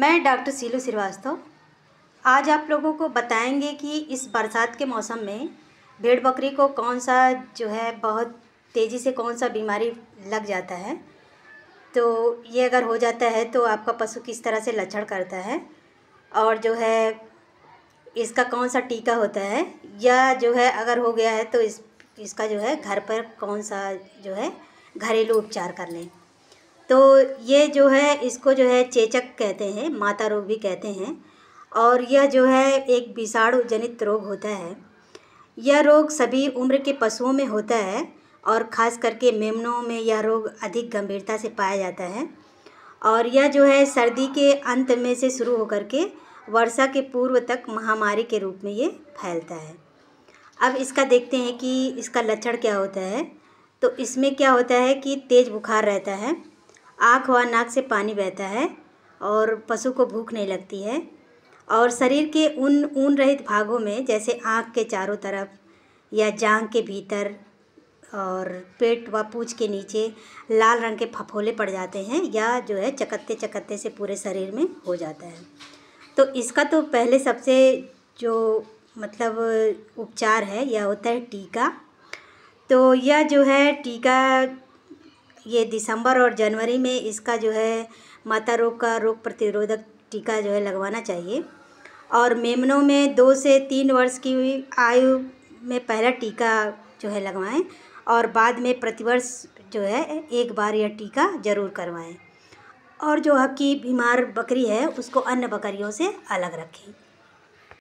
मैं डॉक्टर सीलू श्रीवास्तव आज आप लोगों को बताएंगे कि इस बरसात के मौसम में भेड़ बकरी को कौन सा जो है बहुत तेज़ी से कौन सा बीमारी लग जाता है तो ये अगर हो जाता है तो आपका पशु किस तरह से लक्षण करता है और जो है इसका कौन सा टीका होता है या जो है अगर हो गया है तो इस इसका जो है घर पर कौन सा जो है घरेलू उपचार कर लें तो ये जो है इसको जो है चेचक कहते हैं माता रोग भी कहते हैं और यह जो है एक विषाणु जनित रोग होता है यह रोग सभी उम्र के पशुओं में होता है और ख़ास करके मेमनों में यह रोग अधिक गंभीरता से पाया जाता है और यह जो है सर्दी के अंत में से शुरू होकर के वर्षा के पूर्व तक महामारी के रूप में ये फैलता है अब इसका देखते हैं कि इसका लक्षण क्या होता है तो इसमें क्या होता है कि तेज़ बुखार रहता है आँख व नाक से पानी बहता है और पशु को भूख नहीं लगती है और शरीर के उन ऊन रहित भागों में जैसे आँख के चारों तरफ या जांग के भीतर और पेट व पूछ के नीचे लाल रंग के फफोले पड़ जाते हैं या जो है चकत्ते चकत्ते से पूरे शरीर में हो जाता है तो इसका तो पहले सबसे जो मतलब उपचार है यह होता है टीका तो यह जो है टीका ये दिसंबर और जनवरी में इसका जो है माता रोग का रोग प्रतिरोधक टीका जो है लगवाना चाहिए और मेमनों में दो से तीन वर्ष की आयु में पहला टीका जो है लगवाएं और बाद में प्रतिवर्ष जो है एक बार यह टीका ज़रूर करवाएं और जो आपकी बीमार बकरी है उसको अन्य बकरियों से अलग रखें